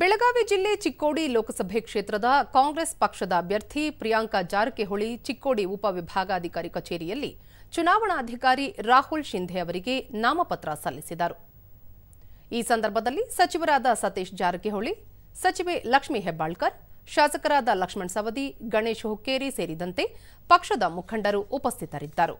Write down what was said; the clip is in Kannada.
ಬೆಳಗಾವಿ ಜಿಲ್ಲೆ ಚಿಕ್ಕೋಡಿ ಲೋಕಸಭೆ ಕ್ಷೇತ್ರದ ಕಾಂಗ್ರೆಸ್ ಪಕ್ಷದ ಅಭ್ಯರ್ಥಿ ಪ್ರಿಯಾಂಕಾ ಜಾರಕಿಹೊಳಿ ಚಿಕ್ಕೋಡಿ ಉಪವಿಭಾಗಾಧಿಕಾರಿ ಕಚೇರಿಯಲ್ಲಿ ಚುನಾವಣಾಧಿಕಾರಿ ರಾಹುಲ್ ಶಿಂಧೆ ಅವರಿಗೆ ನಾಮಪತ್ರ ಸಲ್ಲಿಸಿದರು ಈ ಸಂದರ್ಭದಲ್ಲಿ ಸಚಿವರಾದ ಸತೀಶ್ ಜಾರಕಿಹೊಳಿ ಸಚಿವೆ ಲಕ್ಷ್ಮಿ ಹೆಬ್ಬಾಳ್ಕರ್ ಶಾಸಕರಾದ ಲಕ್ಷ್ಮಣ್ ಸವದಿ ಗಣೇಶ್ ಹುಕ್ಕೇರಿ ಸೇರಿದಂತೆ ಪಕ್ಷದ ಮುಖಂಡರು ಉಪಸ್ಥಿತರಿದ್ದರು